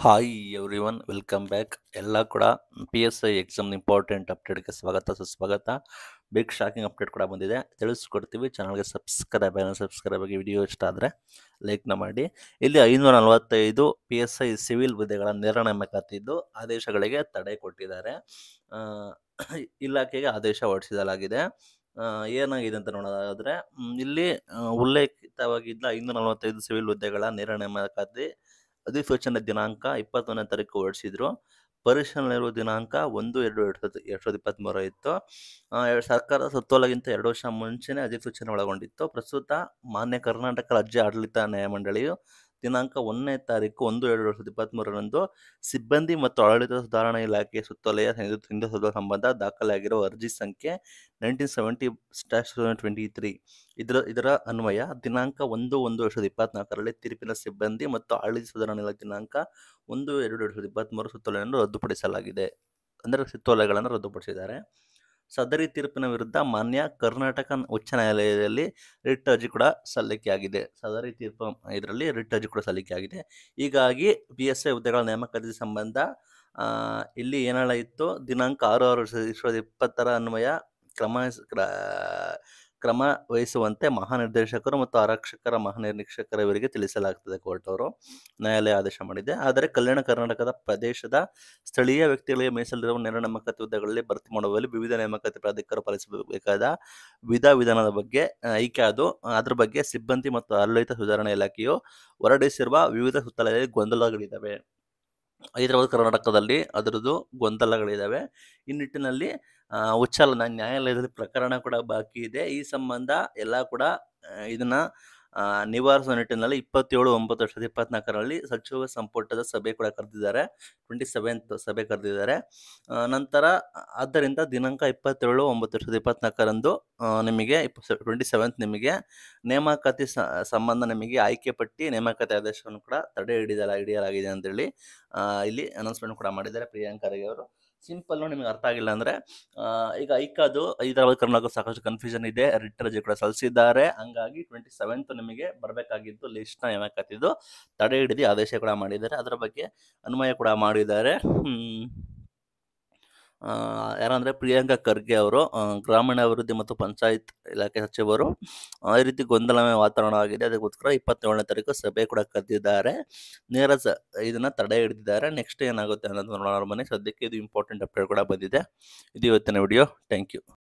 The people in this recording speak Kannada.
hi everyone welcome back ಎಲ್ಲ ಕೂಡ P S I exam important ಅಪ್ಡೇಟ್ಗೆ ಸ್ವಾಗತ ಸುಸ್ವಾಗತ ಬಿಗ್ ಶಾಕಿಂಗ್ ಅಪ್ಡೇಟ್ ಕೂಡ ಬಂದಿದೆ ತಿಳಿಸ್ಕೊಡ್ತೀವಿ ಚಾನಲ್ಗೆ ಸಬ್ಸ್ಕ್ರೈಬ್ ಸಬ್ಸ್ಕ್ರೈಬ್ ಆಗಿ ವಿಡಿಯೋ ಇಷ್ಟ ಆದರೆ ಲೈಕ್ನ ಮಾಡಿ ಇಲ್ಲಿ ಐನೂರ ನಲವತ್ತೈದು ಪಿ ಎಸ್ ಐ ಸಿವಿಲ್ ಹುದ್ದೆಗಳ ನಿರ್ಣಯ ನೇಮಕಾತಿದ್ದು ಆದೇಶಗಳಿಗೆ ತಡೆ ಕೊಟ್ಟಿದ್ದಾರೆ ಇಲಾಖೆಗೆ ಆದೇಶ ಹೊರಡಿಸಲಾಗಿದೆ ಏನಾಗಿದೆ ಅಂತ ನೋಡೋದಾದರೆ ಇಲ್ಲಿ ಉಲ್ಲೇಖಿತವಾಗಿದ್ದ ಐನೂರ ನಲವತ್ತೈದು ಸಿವಿಲ್ ಹುದ್ದೆಗಳ ನೇರ ನೇಮಕಾತಿ ಅಧಿಸೂಚನೆ ದಿನಾಂಕ ಇಪ್ಪತ್ತೊಂದನೇ ತಾರೀಕು ಹೊರಡಿಸಿದ್ರು ಇರುವ ದಿನಾಂಕ ಒಂದು ಎರಡು ಎರಡು ಸಾವಿರದ ಎರಡು ಸಾವಿರದ ಮೂರ ಇತ್ತು ಸರ್ಕಾರ ಸುತ್ತೋಲಗಿಂತ ಎರಡು ವರ್ಷ ಮುಂಚೆನೇ ಅಧಿಸೂಚನೆ ಒಳಗೊಂಡಿತ್ತು ಪ್ರಸ್ತುತ ಮಾನ್ಯ ಕರ್ನಾಟಕ ರಾಜ್ಯ ಆಡಳಿತ ನ್ಯಾಯಮಂಡಳಿಯು ದಿನಾಂಕ ಒಂದನೇ ತಾರೀಕು ಒಂದು ಎರಡು ಎರಡು ಸಾವಿರದ ಇಪ್ಪತ್ತ್ಮೂರರಂದು ಸಿಬ್ಬಂದಿ ಮತ್ತು ಆಡಳಿತ ಸುಧಾರಣಾ ಇಲಾಖೆ ಸುತ್ತೋಲೆಯ ಹಿಂದುತ್ವ ಸಂಬಂಧ ದಾಖಲಾಗಿರುವ ಅರ್ಜಿ ಸಂಖ್ಯೆ nineteen seventy slash twenty three ಇದರ ಇದರ ಅನ್ವಯ ದಿನಾಂಕ ಒಂದು ಒಂದು ಎರಡು ಸಾವಿರದ ಇಪ್ಪತ್ನಾಲ್ಕರಲ್ಲಿ ತೀರ್ಪಿನ ಸಿಬ್ಬಂದಿ ಮತ್ತು ಆಡಳಿತ ಸುಧಾರಣಾ ಇಲಾಖೆ ದಿನಾಂಕ ಒಂದು ಎರಡು ಎರಡು ಸಾವಿರದ ಇಪ್ಪತ್ತ್ಮೂರು ಸುತ್ತೋಲೆಯನ್ನು ರದ್ದುಪಡಿಸಲಾಗಿದೆ ಅಂದರೆ ಸುತ್ತೋಲೆಗಳನ್ನು ರದ್ದುಪಡಿಸಿದ್ದಾರೆ ಸದರಿ ತೀರ್ಪಿನ ವಿರುದ್ಧ ಮಾನ್ಯ ಕರ್ನಾಟಕ ಉಚ್ಚ ನ್ಯಾಯಾಲಯದಲ್ಲಿ ರಿಟ್ ಅರ್ಜಿ ಕೂಡ ಸಲ್ಲಿಕೆಯಾಗಿದೆ ಸದರಿ ತೀರ್ಪು ಇದರಲ್ಲಿ ರಿಟ್ ಅರ್ಜಿ ಕೂಡ ಸಲ್ಲಿಕೆಯಾಗಿದೆ ಹೀಗಾಗಿ ಬಿ ಎಸ್ ಐ ಹುದ್ದೆಗಳ ನೇಮಕಾತಿ ಸಂಬಂಧ ಇಲ್ಲಿ ಇತ್ತು ದಿನಾಂಕ ಆರು ಆರು ಸಾವಿರದ ಇಪ್ಪತ್ತರ ಅನ್ವಯ ಕ್ರಮ ಕ್ರಮ ವಹಿಸುವಂತೆ ಮಹಾನಿರ್ದೇಶಕರು ಮತ್ತು ಆರಕ್ಷಕರ ಮಹಾನಿರೀಕ್ಷಕರ ಇವರಿಗೆ ತಿಳಿಸಲಾಗ್ತದೆ ಕೋರ್ಟ್ ಅವರು ನ್ಯಾಯಾಲಯ ಆದೇಶ ಮಾಡಿದೆ ಆದರೆ ಕಲ್ಯಾಣ ಕರ್ನಾಟಕದ ಪ್ರದೇಶದ ಸ್ಥಳೀಯ ವ್ಯಕ್ತಿಗಳಿಗೆ ಮೀಸಲಿರುವ ನೇರ ನೇಮಕಾತಿ ಹುದ್ದೆಗಳಲ್ಲಿ ಭರ್ತಿ ಮಾಡುವಲ್ಲಿ ವಿವಿಧ ನೇಮಕಾತಿ ಪ್ರಾಧಿಕಾರ ಪಾಲಿಸಬೇಕಾದ ವಿಧ ವಿಧಾನದ ಬಗ್ಗೆ ಐಕ್ಯ ಅದು ಅದ್ರ ಬಗ್ಗೆ ಸಿಬ್ಬಂದಿ ಮತ್ತು ಆಡಳಿತ ಸುಧಾರಣಾ ಇಲಾಖೆಯು ಹೊರಡಿಸಿರುವ ವಿವಿಧ ಸುತ್ತಲೆಯಲ್ಲಿ ಗೊಂದಲಗಳಿದ್ದಾವೆ ಹೈದರಾಬಾದ್ ಕರ್ನಾಟಕದಲ್ಲಿ ಅದರದ್ದು ಗೊಂದಲಗಳಿದ್ದಾವೆ ಈ ನಿಟ್ಟಿನಲ್ಲಿ ಉಚ್ಚಾಲನ ನ್ಯಾಯಾಲಯದಲ್ಲಿ ಪ್ರಕರಣ ಕೂಡ ಬಾಕಿ ಇದೆ ಈ ಸಂಬಂಧ ಎಲ್ಲ ಕೂಡ ಇದನ್ನ ನಿವಾರಿಸುವ ನಿಟ್ಟಿನಲ್ಲಿ ಇಪ್ಪತ್ತೇಳು ಒಂಬತ್ತು ವರ್ಷದ ಸಾವಿರದ ಇಪ್ಪತ್ನಾಲ್ಕರಲ್ಲಿ ಸಚಿವ ಸಂಪುಟದ ಸಭೆ ಕೂಡ ಕರೆದಿದ್ದಾರೆ ಟ್ವೆಂಟಿ ಸೆವೆಂತ್ ಸಭೆ ಕರೆದಿದ್ದಾರೆ ನಂತರ ಆದ್ದರಿಂದ ದಿನಾಂಕ ಇಪ್ಪತ್ತೇಳು ಒಂಬತ್ತು ವರ್ಷದ ಸಾವಿರದ ಇಪ್ಪತ್ನಾಲ್ಕರಂದು ನಿಮಗೆ ಟ್ವೆಂಟಿ ಸೆವೆಂತ್ ನಿಮಗೆ ನೇಮಕಾತಿ ಸಂಬಂಧ ನಿಮಗೆ ಆಯ್ಕೆ ಪಟ್ಟಿ ನೇಮಕಾತಿ ಆದೇಶವನ್ನು ಕೂಡ ತಡೆ ಹಿಡಿದ ಹಿಡಿಯಲಾಗಿದೆ ಅಂತೇಳಿ ಇಲ್ಲಿ ಅನೌನ್ಸ್ಮೆಂಟ್ ಕೂಡ ಮಾಡಿದ್ದಾರೆ ಪ್ರಿಯಾಂಕಾ ಖರ್ಗೆ ಅವರು ಸಿಂಪಲ್ ನಿಮಗೆ ಅರ್ಥ ಆಗಿಲ್ಲ ಅಂದರೆ ಈಗ ಐಕಾದು ಹೈದರಾಬಾದ್ ಕರ್ನಾಟಕ ಸಾಕಷ್ಟು ಕನ್ಫ್ಯೂಷನ್ ಇದೆ ರಿಟ್ ಕೂಡ ಸಲ್ಲಿಸಿದ್ದಾರೆ ಹಂಗಾಗಿ ಟ್ವೆಂಟಿ ಸೆವೆಂತ್ ನಿಮಗೆ ಬರಬೇಕಾಗಿದ್ದು ಲಿಸ್ಟ್ನ ಏನಾಗ್ತಿದ್ದು ತಡೆ ಹಿಡಿದು ಆದೇಶ ಕೂಡ ಮಾಡಿದ್ದಾರೆ ಅದರ ಬಗ್ಗೆ ಅನ್ವಯ ಕೂಡ ಮಾಡಿದ್ದಾರೆ ಯಾರಂದ್ರೆ ಪ್ರಿಯಾಂಕಾ ಖರ್ಗೆ ಅವರು ಗ್ರಾಮೀಣಾಭಿವೃದ್ಧಿ ಮತ್ತು ಪಂಚಾಯತ್ ಇಲಾಖೆ ಸಚಿವರು ಆ ರೀತಿ ಗೊಂದಲಮಯ ವಾತಾವರಣ ಆಗಿದೆ ಅದಕ್ಕೋಸ್ಕರ ಇಪ್ಪತ್ತೇಳನೇ ತಾರೀಕು ಸಭೆ ಕೂಡ ಕರೆದಿದ್ದಾರೆ ನೇರ ಇದನ್ನ ಇದನ್ನು ತಡೆ ಹಿಡಿದಿದ್ದಾರೆ ನೆಕ್ಸ್ಟ್ ಏನಾಗುತ್ತೆ ಅನ್ನೋದು ನೋಡೋಣ ಬನ್ನಿ ಸದ್ಯಕ್ಕೆ ಇದು ಇಂಪಾರ್ಟೆಂಟ್ ಅಪ್ಡೇಟ್ ಕೂಡ ಬಂದಿದೆ ಇದು ಇವತ್ತಿನ ವಿಡಿಯೋ ಥ್ಯಾಂಕ್ ಯು